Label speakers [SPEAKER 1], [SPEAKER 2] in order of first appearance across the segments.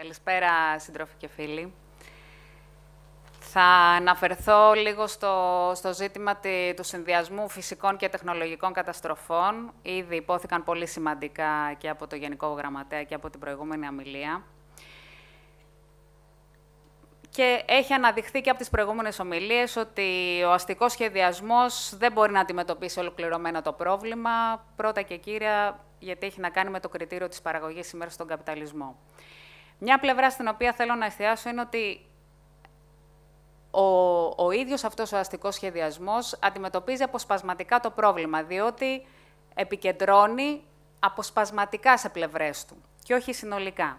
[SPEAKER 1] Καλησπέρα, συντρόφοι και φίλοι. Θα αναφερθώ λίγο στο, στο ζήτημα του συνδυασμού φυσικών και τεχνολογικών καταστροφών. Ήδη υπόθηκαν πολύ σημαντικά και από το Γενικό Γραμματέα και από την προηγούμενη ομιλία. Και έχει αναδειχθεί και από τις προηγούμενες ομιλίες ότι ο αστικός σχεδιασμός δεν μπορεί να αντιμετωπίσει ολοκληρωμένο το πρόβλημα, πρώτα και κύρια γιατί έχει να κάνει με το κριτήριο της παραγωγής σήμερα στον καπιταλισμό. Μια πλευρά στην οποία θέλω να εστιάσω είναι ότι ο, ο ίδιος αυτός ο αστικός σχεδιασμός αντιμετωπίζει αποσπασματικά το πρόβλημα, διότι επικεντρώνει αποσπασματικά σε πλευρές του και όχι συνολικά.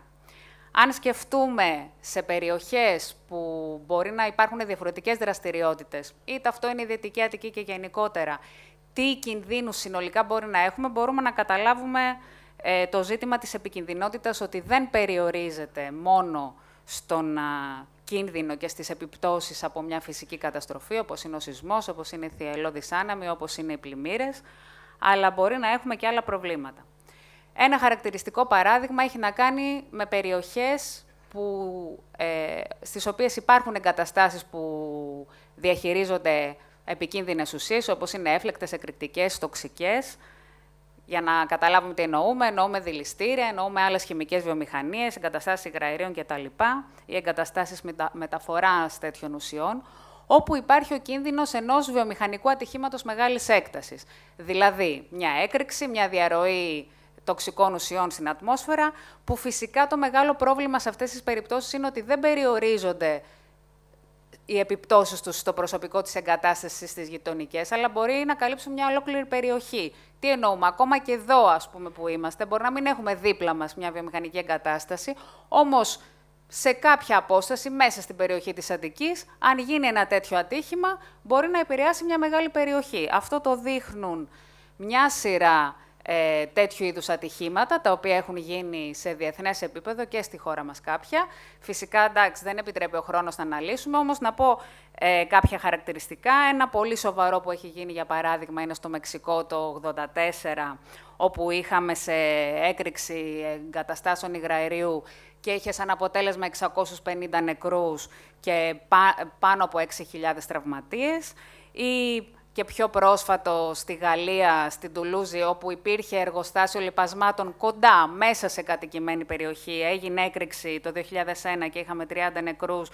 [SPEAKER 1] Αν σκεφτούμε σε περιοχές που μπορεί να υπάρχουν διαφορετικές δραστηριότητες, είτε αυτό είναι η Δυτική Αττική και γενικότερα, τι κινδύνους συνολικά μπορεί να έχουμε, μπορούμε να καταλάβουμε ε, το ζήτημα της επικινδυνότητας ότι δεν περιορίζεται μόνο στον κίνδυνο και στις επιπτώσεις από μια φυσική καταστροφή, όπως είναι ο σεισμός, όπως είναι η θυελώδης άναμη, όπως είναι οι πλημμύρες, αλλά μπορεί να έχουμε και άλλα προβλήματα. Ένα χαρακτηριστικό παράδειγμα έχει να κάνει με περιοχές που, ε, στις οποίες υπάρχουν εγκαταστάσεις που διαχειρίζονται επικίνδυνες ουσίες, όπως είναι έφλεκτες, εκρηκτικές, τοξικές, για να καταλάβουμε τι εννοούμε, εννοούμε δηληστήρια, εννοούμε άλλες χημικές βιομηχανίες, εγκαταστάσεις υγραερίων κτλ. ή εγκαταστάσεις μεταφοράς τέτοιων ουσιών, όπου υπάρχει ο κίνδυνος ενός βιομηχανικού ατυχήματος μεγάλης έκτασης. Δηλαδή, μια έκρηξη, μια διαρροή τοξικών ουσιών στην ατμόσφαιρα, που φυσικά το μεγάλο πρόβλημα σε αυτές τις περιπτώσεις είναι ότι δεν περιορίζονται οι επιπτώσεις τους στο προσωπικό της εγκατάστασης στις γειτονικές, αλλά μπορεί να καλύψουν μια ολόκληρη περιοχή. Τι εννοούμε, ακόμα και εδώ, ας πούμε, που είμαστε, μπορεί να μην έχουμε δίπλα μας μια βιομηχανική εγκατάσταση, όμως σε κάποια απόσταση μέσα στην περιοχή της Αττικής, αν γίνει ένα τέτοιο ατύχημα, μπορεί να επηρεάσει μια μεγάλη περιοχή. Αυτό το δείχνουν μια σειρά ε, τέτοιου είδους ατυχήματα, τα οποία έχουν γίνει σε διεθνές επίπεδο και στη χώρα μας κάποια. Φυσικά, εντάξει, δεν επιτρέπει ο χρόνος να αναλύσουμε, όμως να πω ε, κάποια χαρακτηριστικά. Ένα πολύ σοβαρό που έχει γίνει, για παράδειγμα, είναι στο Μεξικό το 1984, όπου είχαμε σε έκρηξη εγκαταστάσεων υγραερίου και είχε σαν αποτέλεσμα 650 νεκρούς και πάνω από 6.000 τραυματίες. Η και πιο πρόσφατο στη Γαλλία, στην Τουλούζη, όπου υπήρχε εργοστάσιο λοιπασμάτων κοντά, μέσα σε κατοικημένη περιοχή. Έγινε έκρηξη το 2001 και είχαμε 30 νεκρούς,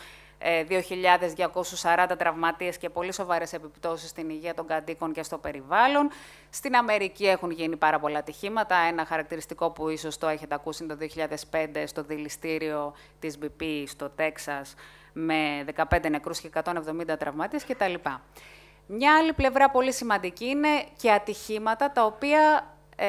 [SPEAKER 1] 2.240 ε, τραυματίες και πολύ σοβαρές επιπτώσεις στην υγεία των κατοίκων και στο περιβάλλον. Στην Αμερική έχουν γίνει πάρα πολλά ατυχήματα. Ένα χαρακτηριστικό που ίσως το έχετε ακούσει είναι το 2005 στο δηληστήριο της BP στο Τέξας με 15 νεκρούς και 170 τραυματίες κτλ. Μια άλλη πλευρά πολύ σημαντική είναι και ατυχήματα τα οποία ε,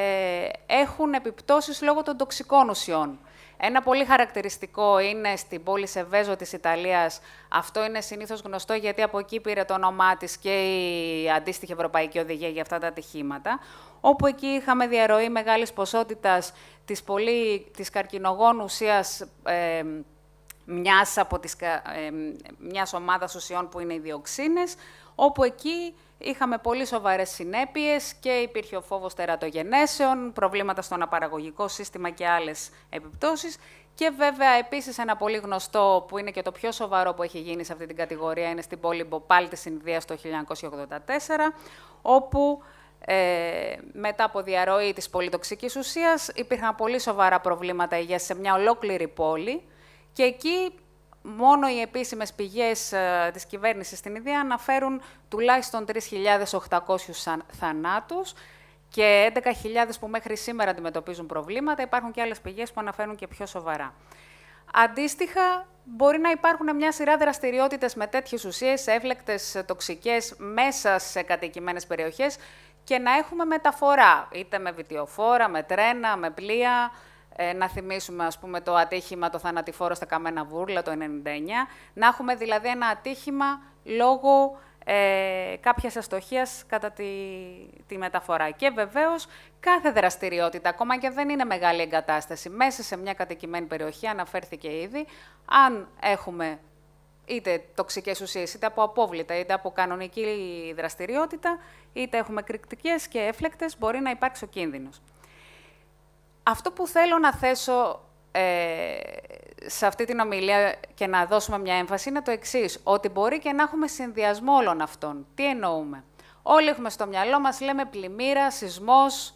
[SPEAKER 1] έχουν επιπτώσεις λόγω των τοξικών ουσιών. Ένα πολύ χαρακτηριστικό είναι στην πόλη Σεβέζο της Ιταλίας. Αυτό είναι συνήθως γνωστό γιατί από εκεί πήρε το όνομά της και η αντίστοιχη Ευρωπαϊκή Οδηγία για αυτά τα ατυχήματα. Όπου εκεί είχαμε διαρροή μεγάλης ποσότητας της, πολύ, της καρκινογόνου ουσίας ε, μιας, από τις, ε, μιας ομάδας ουσιών που είναι οι διοξίνες, όπου εκεί είχαμε πολύ σοβαρές συνέπειες και υπήρχε ο φόβος τερατογενέσεων, προβλήματα στον αναπαραγωγικό σύστημα και άλλες επιπτώσεις. Και βέβαια επίσης ένα πολύ γνωστό που είναι και το πιο σοβαρό που έχει γίνει σε αυτή την κατηγορία είναι στην πόλη Μποπάλ της Ινδίας το 1984, όπου ε, μετά από διαρροή της πολυτοξικής ουσίας υπήρχαν πολύ σοβαρά προβλήματα υγείας σε μια ολόκληρη πόλη και εκεί μόνο οι επίσημες πηγές ε, της κυβέρνησης στην Ιδία αναφέρουν τουλάχιστον 3.800 θανάτους και 11.000 που μέχρι σήμερα αντιμετωπίζουν προβλήματα. Υπάρχουν και άλλες πηγές που αναφέρουν και πιο σοβαρά. Αντίστοιχα, μπορεί να υπάρχουν μια σειρά δραστηριότητες με τέτοιες ουσίες, έφλεκτες, τοξικές, μέσα σε κατοικημένες περιοχές και να έχουμε μεταφορά, είτε με βιτιοφόρα, με τρένα, με πλοία, ε, να θυμίσουμε ας πούμε, το ατύχημα το θανατηφόρο στα Καμένα Βούρλα το 1999. Να έχουμε δηλαδή ένα ατύχημα λόγω ε, κάποιας αστοχίας κατά τη, τη μεταφορά. Και βεβαίως κάθε δραστηριότητα, ακόμα και δεν είναι μεγάλη εγκατάσταση, μέσα σε μια κατοικημένη περιοχή, αναφέρθηκε ήδη, αν έχουμε είτε τοξικές ουσίες, είτε από απόβλητα, είτε από κανονική δραστηριότητα, είτε έχουμε κρυκτικές και έφλεκτες, μπορεί να υπάρξει ο κίνδυνος. Αυτό που θέλω να θέσω ε, σε αυτή την ομιλία και να δώσουμε μια έμφαση είναι το εξής, ότι μπορεί και να έχουμε συνδυασμό όλων αυτών. Τι εννοούμε. Όλοι έχουμε στο μυαλό μας, λέμε πλημμύρα, σεισμός,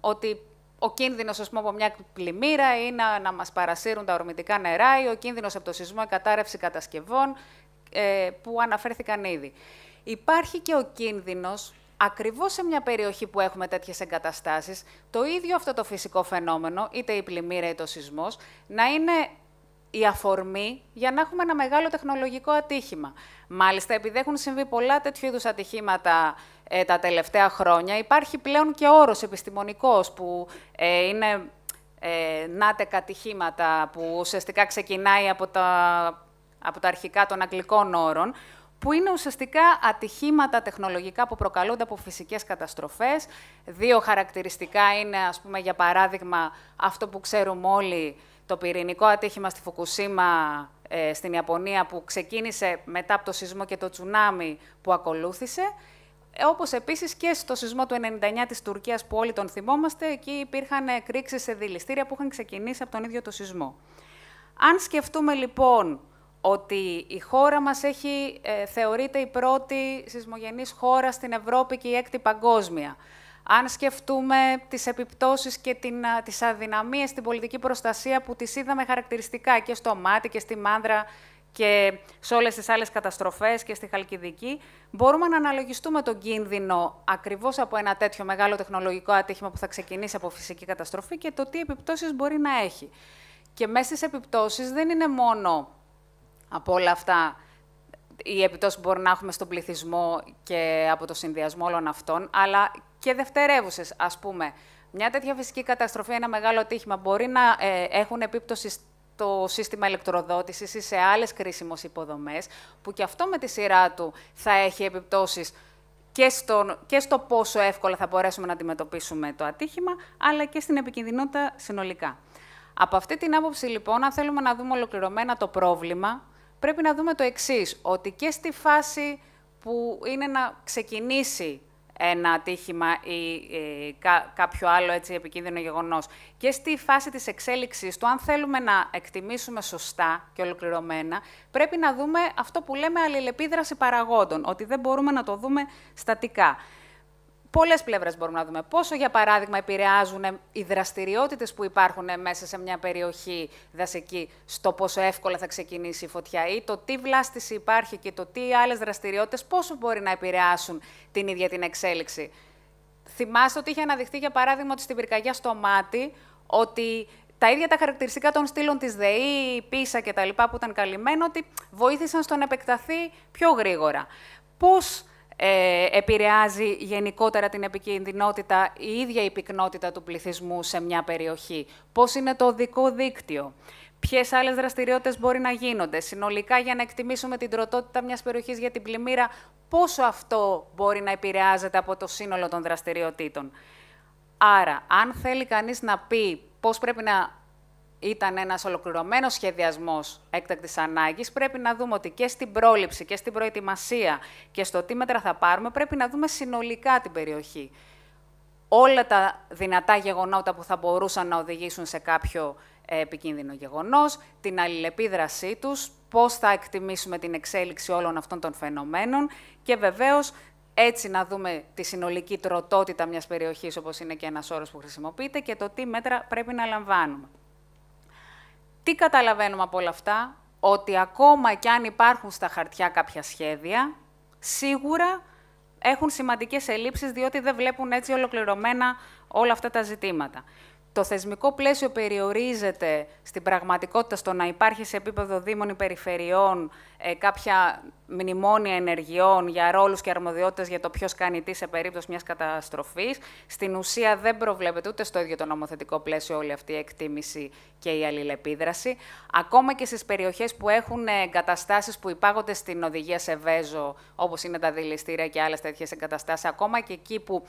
[SPEAKER 1] ότι ο κίνδυνος ας πούμε, από μια πλημμύρα είναι να μας παρασύρουν τα ορμητικά νερά ή ο κίνδυνος από το σεισμό, η κατάρρευση κατασκευών ε, που αναφέρθηκαν ήδη. Υπάρχει και ο κίνδυνος Ακριβώς σε μια περιοχή που έχουμε τέτοιες εγκαταστάσεις, το ίδιο αυτό το φυσικό φαινόμενο, είτε η πλημμύρα είτε ο σεισμός, να είναι η αφορμή για να έχουμε ένα μεγάλο τεχνολογικό ατύχημα. Μάλιστα, επειδή έχουν συμβεί πολλά τέτοιου είδους ατυχήματα ε, τα τελευταία χρόνια, υπάρχει πλέον και όρος επιστημονικός που ε, είναι. Ε, νάτεκα που ουσιαστικά ξεκινάει από τα, από τα αρχικά των αγγλικών όρων, που είναι ουσιαστικά ατυχήματα τεχνολογικά που προκαλούνται από φυσικές καταστροφές. Δύο χαρακτηριστικά είναι, ας πούμε, για παράδειγμα, αυτό που ξέρουμε όλοι, το πυρηνικό ατύχημα στη Φουκουσίμα ε, στην Ιαπωνία, που ξεκίνησε μετά από το σεισμό και το τσουνάμι που ακολούθησε. Ε, όπως επίσης και στο σεισμό του 99 της Τουρκίας που όλοι τον θυμόμαστε, εκεί υπήρχαν εκρήξεις σε δηληστήρια που είχαν ξεκινήσει από τον ίδιο το σεισμό. Αν σκεφτούμε λοιπόν ότι η χώρα μας έχει, ε, θεωρείται η πρώτη σεισμογενής χώρα στην Ευρώπη και η έκτη παγκόσμια. Αν σκεφτούμε τις επιπτώσεις και την, τις αδυναμίες στην πολιτική προστασία που τις είδαμε χαρακτηριστικά και στο Μάτι και στη Μάνδρα και σε όλες τις άλλες καταστροφές και στη Χαλκιδική, μπορούμε να αναλογιστούμε τον κίνδυνο ακριβώς από ένα τέτοιο μεγάλο τεχνολογικό ατύχημα που θα ξεκινήσει από φυσική καταστροφή και το τι επιπτώσεις μπορεί να έχει. Και μέσα στις επιπτώσεις δεν είναι μόνο από όλα αυτά, οι επιπτώσει που μπορεί να έχουμε στον πληθυσμό και από το συνδυασμό όλων αυτών, αλλά και δευτερεύουσες, ας πούμε. Μια τέτοια φυσική καταστροφή, ένα μεγάλο ατύχημα, μπορεί να ε, έχουν επίπτωση στο σύστημα ηλεκτροδότησης ή σε άλλες κρίσιμες υποδομές, που και αυτό με τη σειρά του θα έχει επιπτώσεις και, και στο πόσο εύκολα θα μπορέσουμε να αντιμετωπίσουμε το ατύχημα, αλλά και στην επικινδυνότητα συνολικά. Από αυτή την άποψη, λοιπόν, αν θέλουμε να δούμε ολοκληρωμένα το πρόβλημα, πρέπει να δούμε το εξής, ότι και στη φάση που είναι να ξεκινήσει ένα ατύχημα ή ε, κάποιο άλλο έτσι, επικίνδυνο γεγονός. Και στη φάση της εξέλιξης του, αν θέλουμε να εκτιμήσουμε σωστά και ολοκληρωμένα, πρέπει να δούμε αυτό που λέμε αλληλεπίδραση παραγόντων, ότι δεν μπορούμε να το δούμε στατικά πολλές πλευρές μπορούμε να δούμε. Πόσο, για παράδειγμα, επηρεάζουν οι δραστηριότητες που υπάρχουν μέσα σε μια περιοχή δασική στο πόσο εύκολα θα ξεκινήσει η φωτιά ή το τι βλάστηση υπάρχει και το τι άλλες δραστηριότητες πόσο μπορεί να επηρεάσουν την ίδια την εξέλιξη. Θυμάστε ότι είχε αναδειχθεί, για παράδειγμα, ότι στην πυρκαγιά στο μάτι, ότι τα ίδια τα χαρακτηριστικά των στήλων της ΔΕΗ, πίσα και που ήταν καλυμμένο, ότι βοήθησαν στο να επεκταθεί πιο γρήγορα. Πώς ε, επηρεάζει γενικότερα την επικίνδυνοτητα η ίδια η πυκνότητα του πληθυσμού σε μια περιοχή. Πώς είναι το οδικό δίκτυο. Ποιες άλλες δραστηριότητες μπορεί να γίνονται συνολικά για να εκτιμήσουμε την τροτότητα μιας περιοχής για την πλημμύρα, πόσο αυτό μπορεί να επηρεάζεται από το σύνολο των δραστηριοτήτων. Άρα, αν θέλει κανείς να πει πώς πρέπει να ήταν ένας ολοκληρωμένος σχεδιασμός έκτακτης ανάγκης. πρέπει να δούμε ότι και στην πρόληψη και στην προετοιμασία και στο τι μέτρα θα πάρουμε, πρέπει να δούμε συνολικά την περιοχή. Όλα τα δυνατά γεγονότα που θα μπορούσαν να οδηγήσουν σε κάποιο ε, επικίνδυνο γεγονός. την αλληλεπίδρασή τους, πώς θα εκτιμήσουμε την εξέλιξη όλων αυτών των φαινομένων και βεβαίως έτσι να δούμε τη συνολική τροτότητα μιας περιοχής, όπως είναι και ένας όρος που χρησιμοποιείται, και το τι μέτρα πρέπει να λαμβάνουμε. Τι καταλαβαίνουμε από όλα αυτά, ότι ακόμα κι αν υπάρχουν στα χαρτιά κάποια σχέδια, σίγουρα έχουν σημαντικές ελλείψεις, διότι δεν βλέπουν έτσι ολοκληρωμένα όλα αυτά τα ζητήματα. Το θεσμικό πλαίσιο περιορίζεται στην πραγματικότητα στο να υπάρχει σε επίπεδο δήμων ή περιφερειών ε, κάποια μνημόνια ενεργειών για ρόλους και αρμοδιότητες για το ποιος κάνει τι σε περίπτωση μιας καταστροφής. Στην ουσία δεν προβλέπεται ούτε στο ίδιο το νομοθετικό πλαίσιο όλη αυτή η εκτίμηση και η αλληλεπίδραση. Ακόμα και στις περιοχές που έχουν ε, εγκαταστάσεις που υπάγονται στην οδηγία σε βέζο, όπως είναι τα δηληστήρια και άλλες τέτοιες εγκαταστάσεις, ακόμα και εκεί που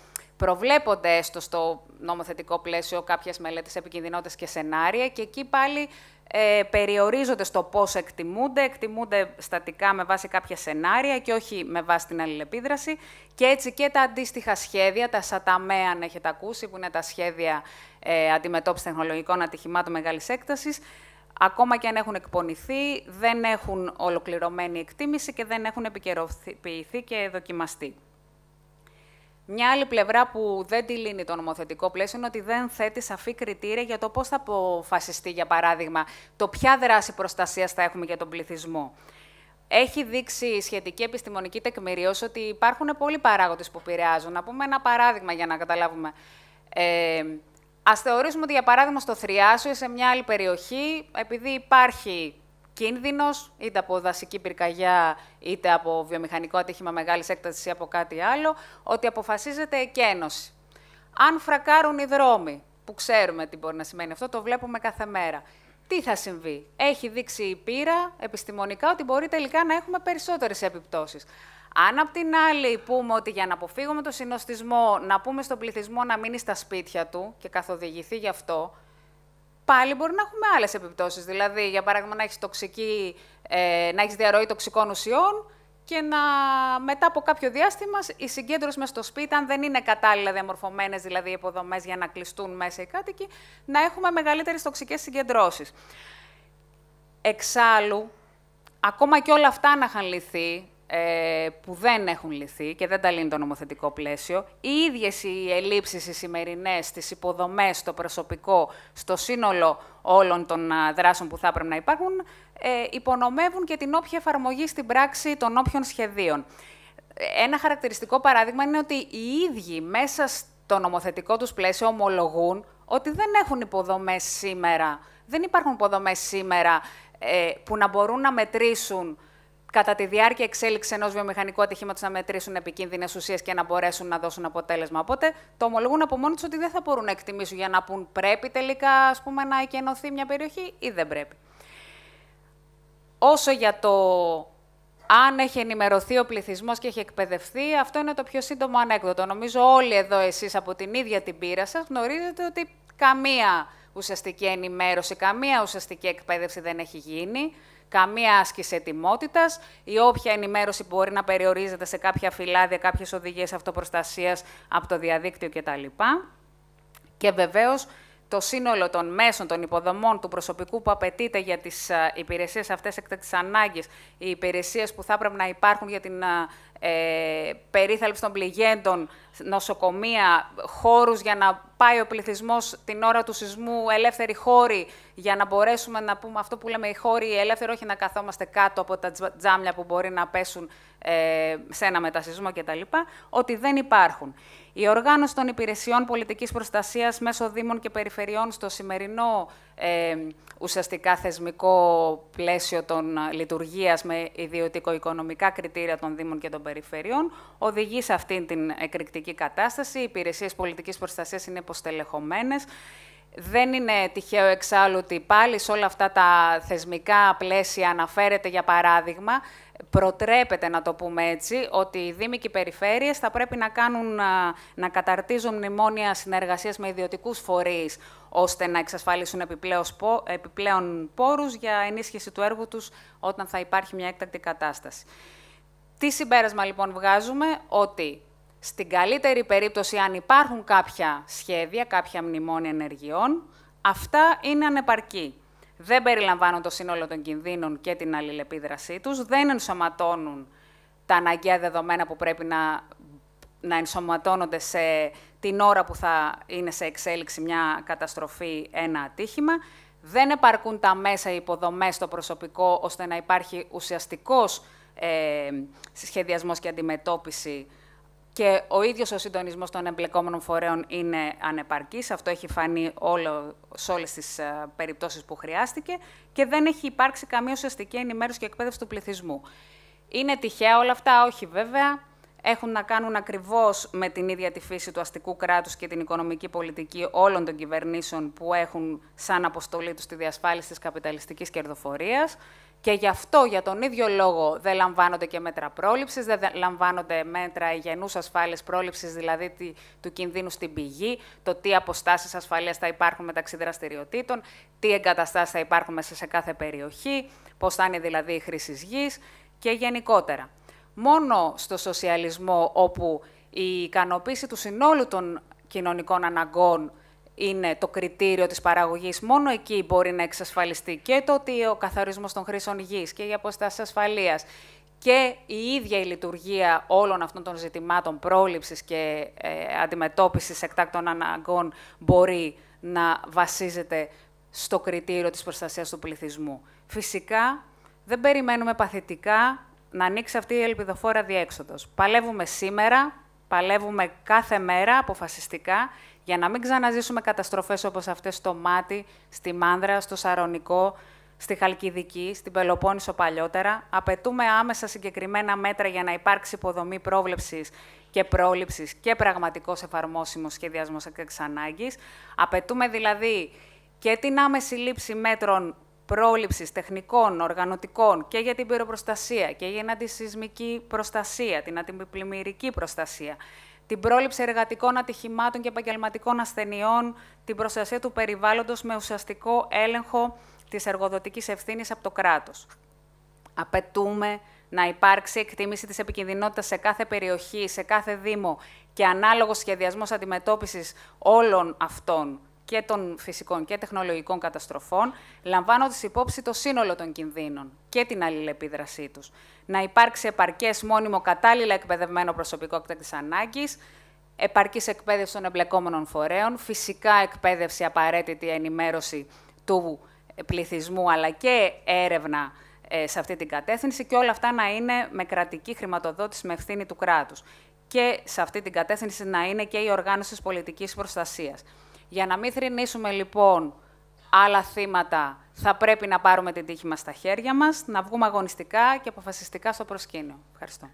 [SPEAKER 1] προβλέπονται έστω στο νομοθετικό πλαίσιο κάποιες μελέτες επικινδυνότητας και σενάρια και εκεί πάλι ε, περιορίζονται στο πώς εκτιμούνται, εκτιμούνται στατικά με βάση κάποια σενάρια και όχι με βάση την αλληλεπίδραση και έτσι και τα αντίστοιχα σχέδια, τα ΣΑΤΑΜΕ αν έχετε ακούσει, που είναι τα σχέδια ε, αντιμετώπισης τεχνολογικών ατυχημάτων μεγάλης έκτασης, ακόμα και αν έχουν εκπονηθεί, δεν έχουν ολοκληρωμένη εκτίμηση και δεν έχουν επικαιροποιηθεί και δοκιμαστεί. Μια άλλη πλευρά που δεν τη λύνει το νομοθετικό πλαίσιο είναι ότι δεν θέτει σαφή κριτήρια για το πώς θα αποφασιστεί, για παράδειγμα, το ποια δράση προστασίας θα έχουμε για τον πληθυσμό. Έχει δείξει η σχετική επιστημονική τεκμηρίωση ότι υπάρχουν πολλοί παράγοντες που επηρεάζουν. Να πούμε ένα παράδειγμα για να καταλάβουμε. Ε, Ας θεωρήσουμε ότι, για παράδειγμα, στο Θριάσιο ή σε μια άλλη περιοχή, επειδή υπάρχει κίνδυνος, είτε από δασική πυρκαγιά, είτε από βιομηχανικό ατύχημα μεγάλης έκτασης ή από κάτι άλλο, ότι αποφασίζεται εκένωση. Αν φρακάρουν οι δρόμοι, που ξέρουμε τι μπορεί να σημαίνει αυτό, το βλέπουμε κάθε μέρα. Τι θα συμβεί. Έχει δείξει η πείρα επιστημονικά ότι μπορεί τελικά να έχουμε περισσότερες επιπτώσεις. Αν απ' την άλλη πούμε ότι για να αποφύγουμε τον συνοστισμό, να πούμε στον πληθυσμό να μείνει στα σπίτια του και καθοδηγηθεί γι' αυτό, πάλι μπορεί να έχουμε άλλες επιπτώσεις. Δηλαδή, για παράδειγμα, να έχεις ε, έχεις διαρροή τοξικών ουσιών και να μετά από κάποιο διάστημα η συγκέντρωση μέσα στο σπίτι, αν δεν είναι κατάλληλα διαμορφωμένες δηλαδή οι υποδομές για να κλειστούν μέσα οι κάτοικοι, να έχουμε μεγαλύτερες τοξικές συγκεντρώσεις. Εξάλλου, ακόμα και όλα αυτά να είχαν λυθεί, ε, που δεν έχουν λυθεί και δεν τα λύνει το νομοθετικό πλαίσιο. Οι ίδιες οι ελλείψεις οι σημερινές, τις υποδομές, στο προσωπικό, στο σύνολο όλων των δράσεων που θα έπρεπε να υπάρχουν, ε, υπονομεύουν και την όποια εφαρμογή στην πράξη των όποιων σχεδίων. Ένα χαρακτηριστικό παράδειγμα είναι ότι οι ίδιοι μέσα στο νομοθετικό τους πλαίσιο ομολογούν ότι δεν έχουν υποδομές σήμερα, δεν υπάρχουν υποδομές σήμερα ε, που να μπορούν να μετρήσουν κατά τη διάρκεια εξέλιξη ενός βιομηχανικού ατυχήματος να μετρήσουν επικίνδυνες ουσίες και να μπορέσουν να δώσουν αποτέλεσμα. Οπότε το ομολογούν από μόνοι τους ότι δεν θα μπορούν να εκτιμήσουν για να πούν πρέπει τελικά ας πούμε, να εκενωθεί μια περιοχή ή δεν πρέπει. Όσο για το αν έχει ενημερωθεί ο πληθυσμός και έχει εκπαιδευτεί, αυτό είναι το πιο σύντομο ανέκδοτο. Νομίζω όλοι εδώ εσείς από την ίδια την πείρα σας γνωρίζετε ότι καμία ουσιαστική ενημέρωση, καμία ουσιαστική εκπαίδευση δεν έχει γίνει καμία άσκηση ετοιμότητας. Η όποια ενημέρωση μπορεί να περιορίζεται σε κάποια φυλάδια, κάποιες οδηγίες αυτοπροστασίας από το διαδίκτυο κτλ. Και βεβαίως το σύνολο των μέσων, των υποδομών, του προσωπικού που απαιτείται για τις ε, υπηρεσίες αυτές της ανάγκης, οι υπηρεσίες που θα πρέπει να υπάρχουν για την ε, ε, περίθαλψη των πληγέντων, νοσοκομεία, χώρους για να πάει ο πληθυσμός την ώρα του σεισμού, ελεύθεροι χώροι, για να μπορέσουμε να πούμε αυτό που λέμε οι χώροι ελεύθεροι, όχι να καθόμαστε κάτω από τα τζάμια που μπορεί να πέσουν ε, σε ένα μετασυσμό κτλ. Ότι δεν υπάρχουν. Η οργάνωση των υπηρεσιών πολιτικής προστασίας μέσω δήμων και περιφερειών στο σημερινό ε, ουσιαστικά θεσμικό πλαίσιο των ε, λειτουργίας με ιδιωτικο-οικονομικά κριτήρια των δήμων και των περιφερειών περιφερειών οδηγεί σε αυτήν την εκρηκτική κατάσταση. Οι υπηρεσίες πολιτικής προστασίας είναι υποστελεχωμένες. Δεν είναι τυχαίο εξάλλου ότι πάλι σε όλα αυτά τα θεσμικά πλαίσια αναφέρεται, για παράδειγμα, προτρέπεται να το πούμε έτσι, ότι οι Δήμοι και οι Περιφέρειες θα πρέπει να, κάνουν, να καταρτίζουν μνημόνια συνεργασίας με ιδιωτικούς φορείς, ώστε να εξασφαλίσουν επιπλέον πόρους για ενίσχυση του έργου τους όταν θα υπάρχει μια έκτακτη κατάσταση. Τι συμπέρασμα λοιπόν βγάζουμε, ότι στην καλύτερη περίπτωση αν υπάρχουν κάποια σχέδια, κάποια μνημόνια ενεργειών, αυτά είναι ανεπαρκή. Δεν περιλαμβάνουν το σύνολο των κινδύνων και την αλληλεπίδρασή τους, δεν ενσωματώνουν τα αναγκαία δεδομένα που πρέπει να, να ενσωματώνονται σε την ώρα που θα είναι σε εξέλιξη μια καταστροφή, ένα ατύχημα. Δεν επαρκούν τα μέσα, υποδομές, στο προσωπικό, ώστε να υπάρχει ουσιαστικός ε, σχεδιασμός και αντιμετώπιση και ο ίδιος ο συντονισμός των εμπλεκόμενων φορέων είναι ανεπαρκής. Αυτό έχει φανεί όλο, σε όλες τις περιπτώσει περιπτώσεις που χρειάστηκε και δεν έχει υπάρξει καμία ουσιαστική ενημέρωση και εκπαίδευση του πληθυσμού. Είναι τυχαία όλα αυτά, όχι βέβαια. Έχουν να κάνουν ακριβώς με την ίδια τη φύση του αστικού κράτους και την οικονομική πολιτική όλων των κυβερνήσεων που έχουν σαν αποστολή τους τη διασφάλιση της καπιταλιστικής κερδοφορίας και γι' αυτό, για τον ίδιο λόγο, δεν λαμβάνονται και μέτρα πρόληψης, δεν λαμβάνονται μέτρα υγιεινούς ασφάλειας πρόληψης, δηλαδή του κινδύνου στην πηγή, το τι αποστάσεις ασφαλείας θα υπάρχουν μεταξύ δραστηριοτήτων, τι εγκαταστάσεις θα υπάρχουν μέσα σε κάθε περιοχή, πώς θα είναι δηλαδή η χρήση γης και γενικότερα. Μόνο στο σοσιαλισμό, όπου η ικανοποίηση του συνόλου των κοινωνικών αναγκών είναι το κριτήριο της παραγωγής. Μόνο εκεί μπορεί να εξασφαλιστεί και το ότι ο καθαρισμός των χρήσεων γης και η αποστάσεις ασφαλείας και η ίδια η λειτουργία όλων αυτών των ζητημάτων πρόληψης και ε, αντιμετώπισης εκτάκτων αναγκών μπορεί να βασίζεται στο κριτήριο της προστασίας του πληθυσμού. Φυσικά, δεν περιμένουμε παθητικά να ανοίξει αυτή η ελπιδοφόρα διέξοδος. Παλεύουμε σήμερα, παλεύουμε κάθε μέρα αποφασιστικά για να μην ξαναζήσουμε καταστροφές όπως αυτές στο Μάτι, στη Μάνδρα, στο Σαρονικό, στη Χαλκιδική, στην Πελοπόννησο παλιότερα. Απαιτούμε άμεσα συγκεκριμένα μέτρα για να υπάρξει υποδομή πρόβλεψης και πρόληψης και πραγματικός εφαρμόσιμος σχεδιασμός εξανάγκης. Απαιτούμε δηλαδή και την άμεση λήψη μέτρων πρόληψης τεχνικών, οργανωτικών και για την πυροπροστασία και για την αντισυσμική προστασία, την αντιπλημμυρική προστασία, την πρόληψη εργατικών ατυχημάτων και επαγγελματικών ασθενειών, την προστασία του περιβάλλοντος με ουσιαστικό έλεγχο της εργοδοτικής ευθύνης από το κράτος. Απαιτούμε να υπάρξει εκτίμηση της επικινδυνότητας σε κάθε περιοχή, σε κάθε δήμο και ανάλογος σχεδιασμός αντιμετώπισης όλων αυτών και των φυσικών και τεχνολογικών καταστροφών, λαμβάνοντα υπόψη το σύνολο των κινδύνων και την αλληλεπίδρασή τους. Να υπάρξει επαρκές μόνιμο κατάλληλα εκπαιδευμένο προσωπικό έκτακτη ανάγκης, επαρκής εκπαίδευση των εμπλεκόμενων φορέων, φυσικά εκπαίδευση απαραίτητη ενημέρωση του πληθυσμού, αλλά και έρευνα ε, σε αυτή την κατεύθυνση και όλα αυτά να είναι με κρατική χρηματοδότηση με ευθύνη του κράτους. Και σε αυτή την κατεύθυνση να είναι και οι οργάνωση πολιτικής προστασίας. Για να μην θρυνήσουμε λοιπόν άλλα θύματα, θα πρέπει να πάρουμε την τύχη μας στα χέρια μας, να βγούμε αγωνιστικά και αποφασιστικά στο προσκήνιο. Ευχαριστώ.